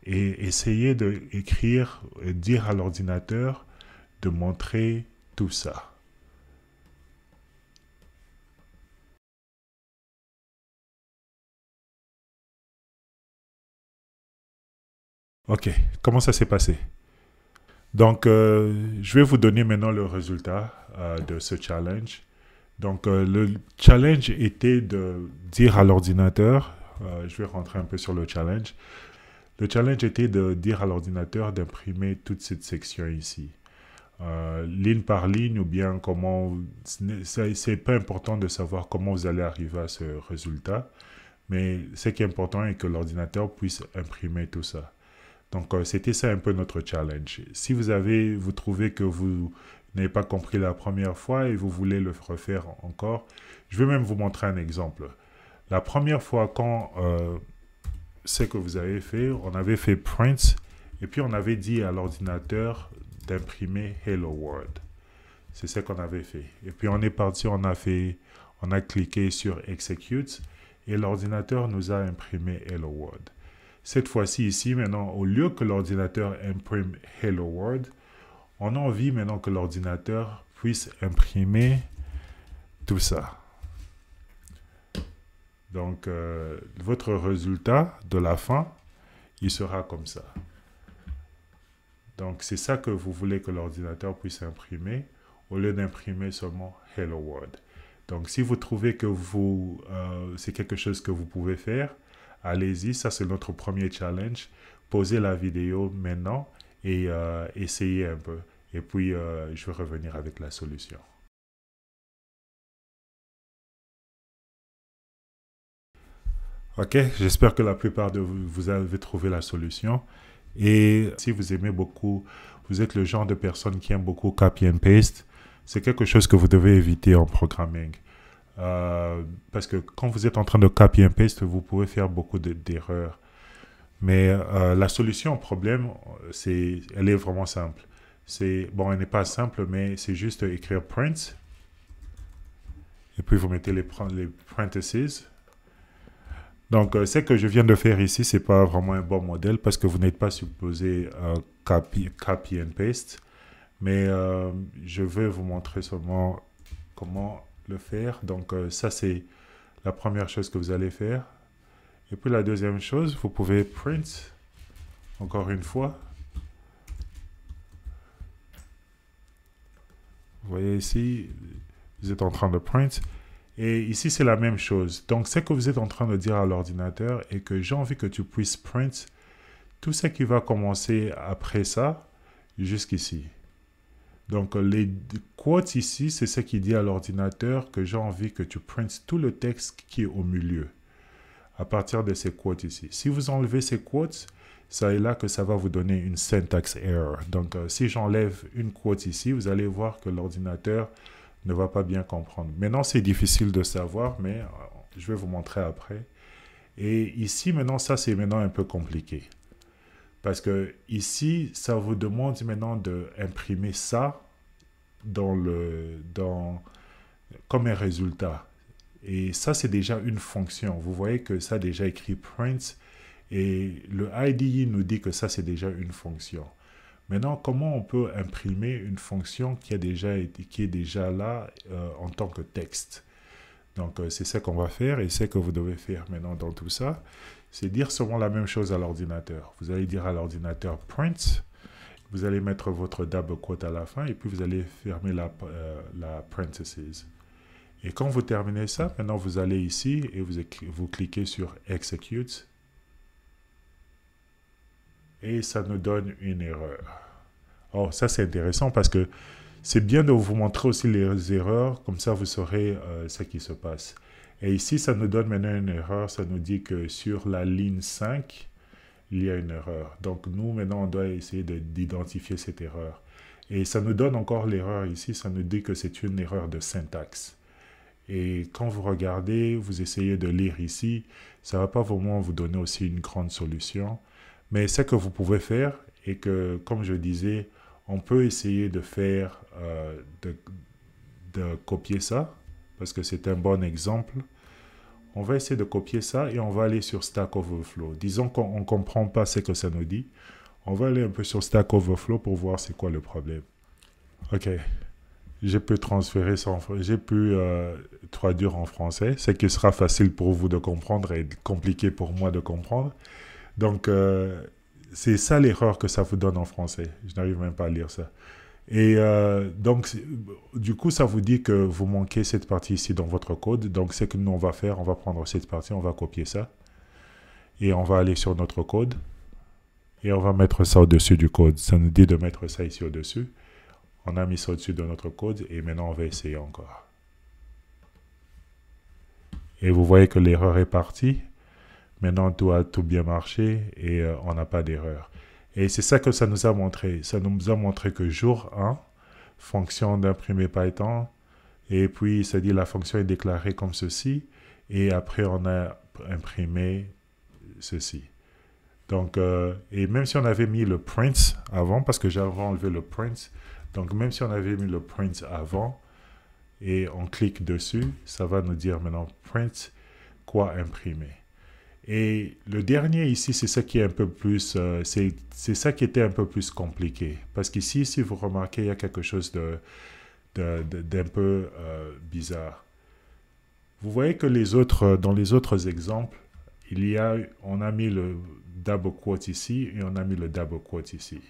et essayez d'écrire, et dire à l'ordinateur de montrer tout ça. Ok, comment ça s'est passé Donc, euh, je vais vous donner maintenant le résultat euh, de ce challenge. Donc, euh, le challenge était de dire à l'ordinateur, euh, je vais rentrer un peu sur le challenge, le challenge était de dire à l'ordinateur d'imprimer toute cette section ici. Euh, ligne par ligne ou bien comment... C'est pas important de savoir comment vous allez arriver à ce résultat, mais ce qui est important est que l'ordinateur puisse imprimer tout ça. Donc, c'était ça un peu notre challenge. Si vous avez, vous trouvez que vous n'avez pas compris la première fois et vous voulez le refaire encore. Je vais même vous montrer un exemple. La première fois, quand euh, c'est que vous avez fait, on avait fait print et puis on avait dit à l'ordinateur d'imprimer Hello World. C'est ce qu'on avait fait. Et puis on est parti, on a fait, on a cliqué sur Execute et l'ordinateur nous a imprimé Hello World. Cette fois-ci ici, maintenant, au lieu que l'ordinateur imprime Hello World, on a envie maintenant que l'ordinateur puisse imprimer tout ça. Donc, euh, votre résultat de la fin, il sera comme ça. Donc, c'est ça que vous voulez que l'ordinateur puisse imprimer, au lieu d'imprimer seulement Hello World. Donc, si vous trouvez que vous, euh, c'est quelque chose que vous pouvez faire, allez-y. Ça, c'est notre premier challenge. Posez la vidéo maintenant et euh, essayez un peu. Et puis, euh, je vais revenir avec la solution. Ok, j'espère que la plupart de vous, avez trouvé la solution. Et si vous aimez beaucoup, vous êtes le genre de personne qui aime beaucoup copy and paste, c'est quelque chose que vous devez éviter en programming. Euh, parce que quand vous êtes en train de copy and paste, vous pouvez faire beaucoup d'erreurs. Mais euh, la solution au problème, c'est, elle est vraiment simple. C'est bon, elle n'est pas simple, mais c'est juste écrire print. Et puis vous mettez les, les parentheses. Donc, euh, ce que je viens de faire ici, ce n'est pas vraiment un bon modèle parce que vous n'êtes pas supposé euh, copy, and paste. Mais euh, je vais vous montrer seulement comment le faire. Donc, ça, c'est la première chose que vous allez faire. Et puis, la deuxième chose, vous pouvez print encore une fois. Vous voyez ici, vous êtes en train de print. Et ici, c'est la même chose. Donc, ce que vous êtes en train de dire à l'ordinateur et que j'ai envie que tu puisses print tout ce qui va commencer après ça jusqu'ici. Donc, les quotes ici, c'est ce qui dit à l'ordinateur que j'ai envie que tu printes tout le texte qui est au milieu à partir de ces quotes ici. Si vous enlevez ces quotes, ça est là que ça va vous donner une syntax error. Donc, euh, si j'enlève une quote ici, vous allez voir que l'ordinateur ne va pas bien comprendre. Maintenant, c'est difficile de savoir, mais euh, je vais vous montrer après. Et ici, maintenant, ça, c'est maintenant un peu compliqué. Parce que ici, ça vous demande maintenant d'imprimer ça dans le, dans, comme un résultat. Et ça, c'est déjà une fonction. Vous voyez que ça a déjà écrit print et le IDE nous dit que ça, c'est déjà une fonction. Maintenant, comment on peut imprimer une fonction qui, a déjà qui est déjà là euh, en tant que texte Donc, euh, c'est ça qu'on va faire et c'est ce que vous devez faire maintenant dans tout ça. C'est dire souvent la même chose à l'ordinateur. Vous allez dire à l'ordinateur print, vous allez mettre votre double quote à la fin et puis vous allez fermer la, euh, la parenthesis. Et quand vous terminez ça, maintenant vous allez ici et vous, vous cliquez sur Execute et ça nous donne une erreur. Oh, ça c'est intéressant parce que c'est bien de vous montrer aussi les erreurs, comme ça vous saurez euh, ce qui se passe. Et ici, ça nous donne maintenant une erreur, ça nous dit que sur la ligne 5, il y a une erreur. Donc nous, maintenant, on doit essayer d'identifier cette erreur. Et ça nous donne encore l'erreur ici, ça nous dit que c'est une erreur de syntaxe. Et quand vous regardez, vous essayez de lire ici, ça ne va pas vraiment vous donner aussi une grande solution. Mais ce que vous pouvez faire, et que, comme je disais, on peut essayer de faire, euh, de, copier ça, parce que c'est un bon exemple. On va essayer de copier ça et on va aller sur Stack Overflow. Disons qu'on ne comprend pas ce que ça nous dit. On va aller un peu sur Stack Overflow pour voir c'est quoi le problème. Ok, j'ai pu transférer ça, j'ai pu euh, traduire en français, ce qui sera facile pour vous de comprendre et compliqué pour moi de comprendre. Donc, euh, c'est ça l'erreur que ça vous donne en français. Je n'arrive même pas à lire ça. Et euh, donc, du coup, ça vous dit que vous manquez cette partie ici dans votre code. Donc, ce que nous, on va faire, on va prendre cette partie, on va copier ça. Et on va aller sur notre code. Et on va mettre ça au-dessus du code. Ça nous dit de mettre ça ici au-dessus. On a mis ça au-dessus de notre code. Et maintenant, on va essayer encore. Et vous voyez que l'erreur est partie. Maintenant, tout a tout bien marché et euh, on n'a pas d'erreur. Et c'est ça que ça nous a montré. Ça nous a montré que jour 1, fonction d'imprimer Python, et puis ça dit la fonction est déclarée comme ceci, et après on a imprimé ceci. Donc, euh, et même si on avait mis le print avant, parce que j'avais enlevé le print, donc même si on avait mis le print avant, et on clique dessus, ça va nous dire maintenant print quoi imprimer. Et le dernier ici, c'est ça qui est un peu plus, euh, c'est ça qui était un peu plus compliqué. Parce qu'ici, si vous remarquez, il y a quelque chose d'un de, peu euh, bizarre. Vous voyez que les autres, dans les autres exemples, il y a, on a mis le double quote ici et on a mis le double quote ici.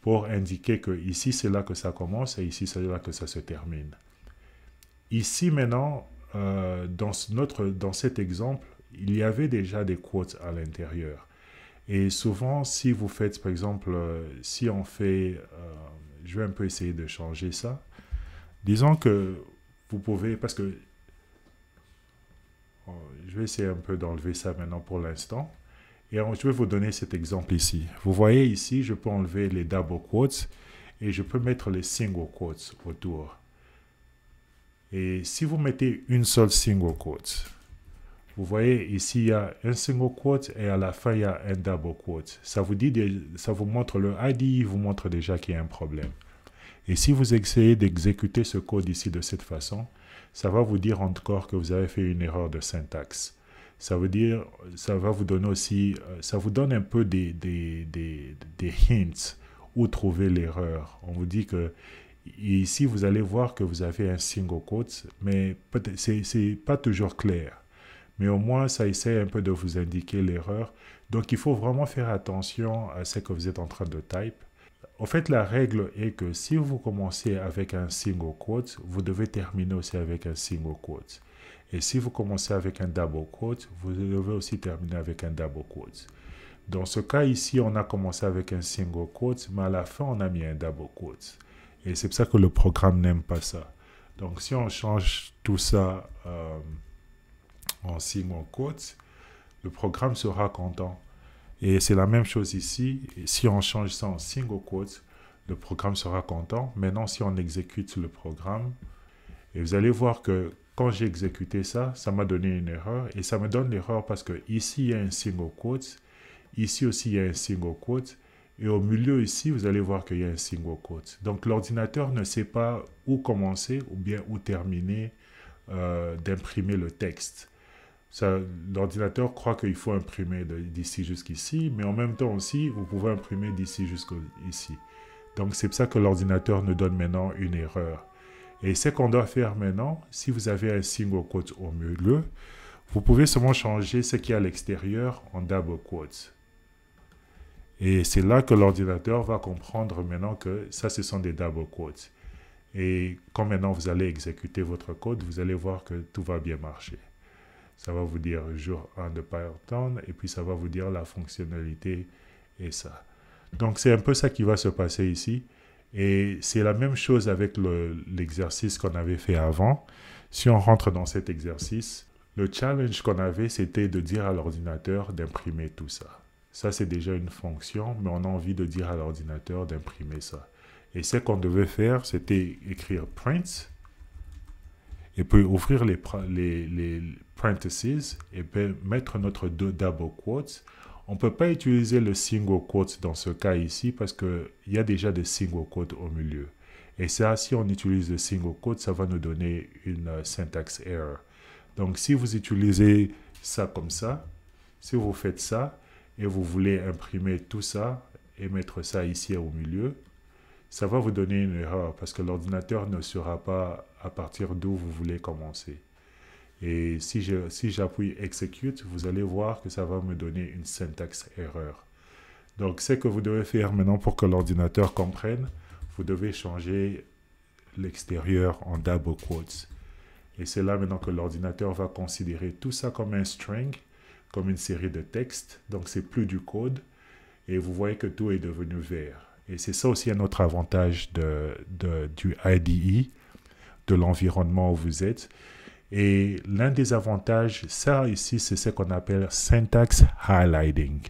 Pour indiquer que ici, c'est là que ça commence et ici, c'est là que ça se termine. Ici, maintenant, euh, dans, notre, dans cet exemple, il y avait déjà des quotes à l'intérieur. Et souvent, si vous faites, par exemple, euh, si on fait, euh, je vais un peu essayer de changer ça. Disons que vous pouvez, parce que oh, je vais essayer un peu d'enlever ça maintenant pour l'instant. Et je vais vous donner cet exemple ici. Vous voyez ici, je peux enlever les double quotes et je peux mettre les single quotes autour. Et si vous mettez une seule single quote, vous voyez, ici, il y a un single quote et à la fin, il y a un double quote. Ça vous, dit ça vous montre le ID, vous montre déjà qu'il y a un problème. Et si vous essayez d'exécuter ce code ici de cette façon, ça va vous dire encore que vous avez fait une erreur de syntaxe. Ça veut dire, ça va vous donner aussi, euh, ça vous donne un peu des, des, des, des hints où trouver l'erreur. On vous dit que ici, vous allez voir que vous avez un single quote, mais c'est pas toujours clair. Mais au moins, ça essaie un peu de vous indiquer l'erreur. Donc, il faut vraiment faire attention à ce que vous êtes en train de type. En fait, la règle est que si vous commencez avec un single quote, vous devez terminer aussi avec un single quote. Et si vous commencez avec un double quote, vous devez aussi terminer avec un double quote. Dans ce cas ici, on a commencé avec un single quote, mais à la fin, on a mis un double quote. Et c'est pour ça que le programme n'aime pas ça. Donc, si on change tout ça... Euh, en single quotes, le programme sera content. Et c'est la même chose ici. Si on change ça en single quotes, le programme sera content. Maintenant, si on exécute le programme, et vous allez voir que quand j'ai exécuté ça, ça m'a donné une erreur. Et ça me donne l'erreur parce que ici, il y a un single quote. Ici aussi, il y a un single quote. Et au milieu ici, vous allez voir qu'il y a un single quote. Donc, l'ordinateur ne sait pas où commencer ou bien où terminer euh, d'imprimer le texte. L'ordinateur croit qu'il faut imprimer d'ici jusqu'ici, mais en même temps aussi, vous pouvez imprimer d'ici jusqu'ici. Donc c'est pour ça que l'ordinateur nous donne maintenant une erreur. Et ce qu'on doit faire maintenant, si vous avez un single quote au milieu, vous pouvez seulement changer ce qui est à l'extérieur en double quote. Et c'est là que l'ordinateur va comprendre maintenant que ça, ce sont des double quotes. Et quand maintenant vous allez exécuter votre code, vous allez voir que tout va bien marcher. Ça va vous dire jour 1 de Python et puis ça va vous dire la fonctionnalité et ça. Donc c'est un peu ça qui va se passer ici. Et c'est la même chose avec l'exercice qu'on avait fait avant. Si on rentre dans cet exercice, le challenge qu'on avait, c'était de dire à l'ordinateur d'imprimer tout ça. Ça, c'est déjà une fonction, mais on a envie de dire à l'ordinateur d'imprimer ça. Et ce qu'on devait faire, c'était écrire print et puis ouvrir les, parentheses et eh mettre notre double quotes. On ne peut pas utiliser le single quote dans ce cas ici parce qu'il y a déjà des single quotes au milieu. Et ça, si on utilise le single quote, ça va nous donner une euh, syntax error. Donc, si vous utilisez ça comme ça, si vous faites ça et vous voulez imprimer tout ça et mettre ça ici au milieu, ça va vous donner une erreur parce que l'ordinateur ne saura pas à partir d'où vous voulez commencer. Et si j'appuie si Execute, vous allez voir que ça va me donner une syntaxe erreur. Donc, ce que vous devez faire maintenant pour que l'ordinateur comprenne, vous devez changer l'extérieur en double quotes. Et c'est là maintenant que l'ordinateur va considérer tout ça comme un string, comme une série de textes. Donc, c'est plus du code. Et vous voyez que tout est devenu vert. Et c'est ça aussi un autre avantage de, de du IDE, de l'environnement où vous êtes et l'un des avantages, ça ici, c'est ce qu'on appelle syntax highlighting.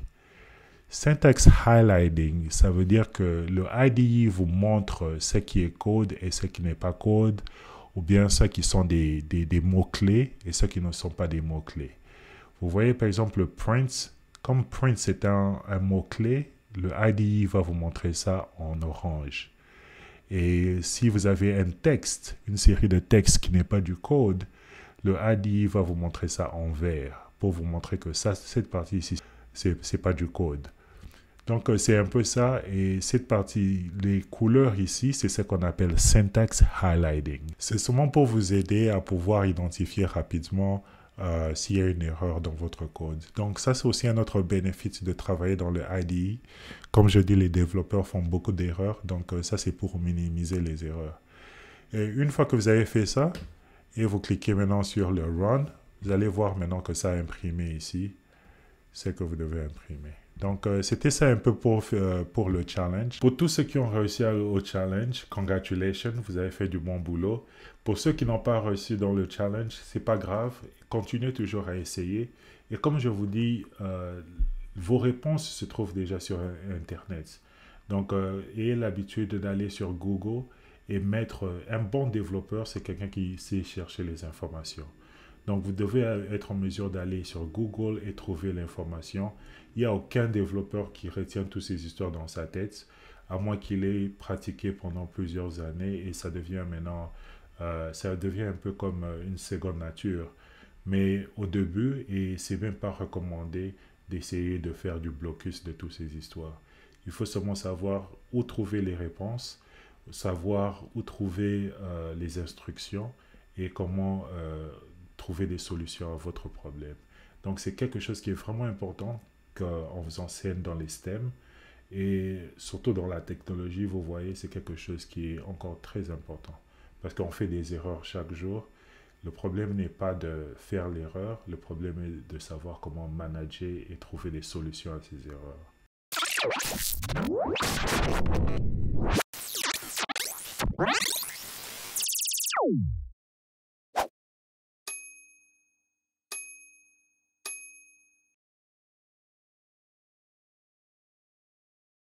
Syntax highlighting, ça veut dire que le IDE vous montre ce qui est code et ce qui n'est pas code, ou bien ce qui sont des, des, mots-clés et ce qui ne sont pas des mots-clés. Vous voyez par exemple le print, comme print c'est un, un mot-clé, le IDE va vous montrer ça en orange. Et si vous avez un texte, une série de textes qui n'est pas du code, le ADI va vous montrer ça en vert pour vous montrer que ça, cette partie ici, c'est pas du code. Donc, euh, c'est un peu ça. Et cette partie, les couleurs ici, c'est ce qu'on appelle syntax highlighting. C'est seulement pour vous aider à pouvoir identifier rapidement euh, s'il y a une erreur dans votre code. Donc, ça, c'est aussi un autre bénéfice de travailler dans le IDE. Comme je dis, les développeurs font beaucoup d'erreurs. Donc, euh, ça, c'est pour minimiser les erreurs. une fois que vous avez fait ça, et vous cliquez maintenant sur le Run. Vous allez voir maintenant que ça a imprimé ici. C'est que vous devez imprimer. Donc, euh, c'était ça un peu pour, euh, pour le challenge. Pour tous ceux qui ont réussi au challenge, congratulations, vous avez fait du bon boulot. Pour ceux qui n'ont pas réussi dans le challenge, c'est pas grave, continuez toujours à essayer. Et comme je vous dis, euh, vos réponses se trouvent déjà sur Internet. Donc, ayez l'habitude d'aller sur Google et mettre euh, un bon développeur, c'est quelqu'un qui sait chercher les informations. Donc vous devez euh, être en mesure d'aller sur Google et trouver l'information. Il n'y a aucun développeur qui retient toutes ces histoires dans sa tête, à moins qu'il ait pratiqué pendant plusieurs années et ça devient maintenant, euh, ça devient un peu comme une seconde nature. Mais au début, et c'est même pas recommandé d'essayer de faire du blocus de toutes ces histoires. Il faut seulement savoir où trouver les réponses savoir où trouver euh, les instructions et comment euh, trouver des solutions à votre problème. Donc c'est quelque chose qui est vraiment important qu'on vous enseigne dans les STEM et surtout dans la technologie, vous voyez, c'est quelque chose qui est encore très important parce qu'on fait des erreurs chaque jour. Le problème n'est pas de faire l'erreur, le problème est de savoir comment manager et trouver des solutions à ces erreurs. Thank you.